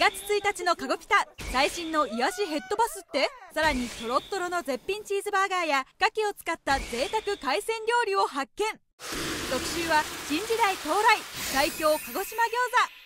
月1日のカゴピタ最新の癒しヘッドバスってさらにとろっとろの絶品チーズバーガーや牡キを使った贅沢海鮮料理を発見特集は新時代到来最強鹿児島餃子